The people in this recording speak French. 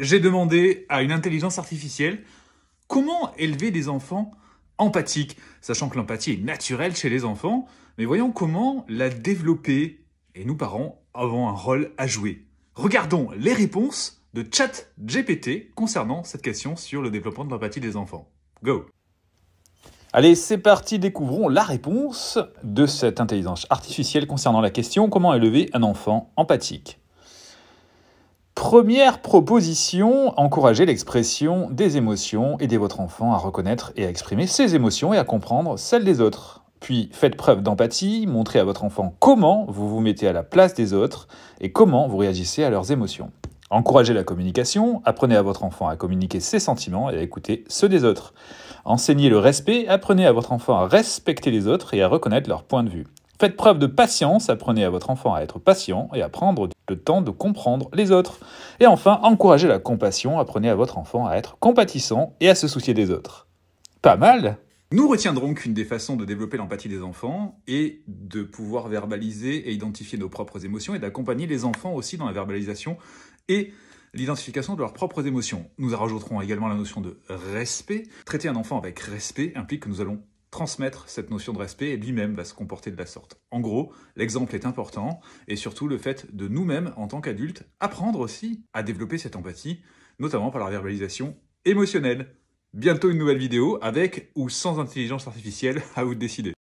J'ai demandé à une intelligence artificielle comment élever des enfants empathiques, sachant que l'empathie est naturelle chez les enfants, mais voyons comment la développer et nous parents avons un rôle à jouer. Regardons les réponses de Chat GPT concernant cette question sur le développement de l'empathie des enfants. Go Allez, c'est parti, découvrons la réponse de cette intelligence artificielle concernant la question comment élever un enfant empathique. Première proposition, encourager l'expression des émotions, aider votre enfant à reconnaître et à exprimer ses émotions et à comprendre celles des autres. Puis faites preuve d'empathie, montrez à votre enfant comment vous vous mettez à la place des autres et comment vous réagissez à leurs émotions. Encouragez la communication, apprenez à votre enfant à communiquer ses sentiments et à écouter ceux des autres. Enseignez le respect, apprenez à votre enfant à respecter les autres et à reconnaître leur point de vue. Faites preuve de patience, apprenez à votre enfant à être patient et à prendre le temps de comprendre les autres. Et enfin, encourager la compassion, apprenez à votre enfant à être compatissant et à se soucier des autres. Pas mal Nous retiendrons qu'une des façons de développer l'empathie des enfants est de pouvoir verbaliser et identifier nos propres émotions et d'accompagner les enfants aussi dans la verbalisation et l'identification de leurs propres émotions. Nous rajouterons également la notion de respect. Traiter un enfant avec respect implique que nous allons transmettre cette notion de respect et lui-même va se comporter de la sorte. En gros, l'exemple est important et surtout le fait de nous-mêmes, en tant qu'adultes, apprendre aussi à développer cette empathie, notamment par la verbalisation émotionnelle. Bientôt une nouvelle vidéo avec ou sans intelligence artificielle, à vous de décider.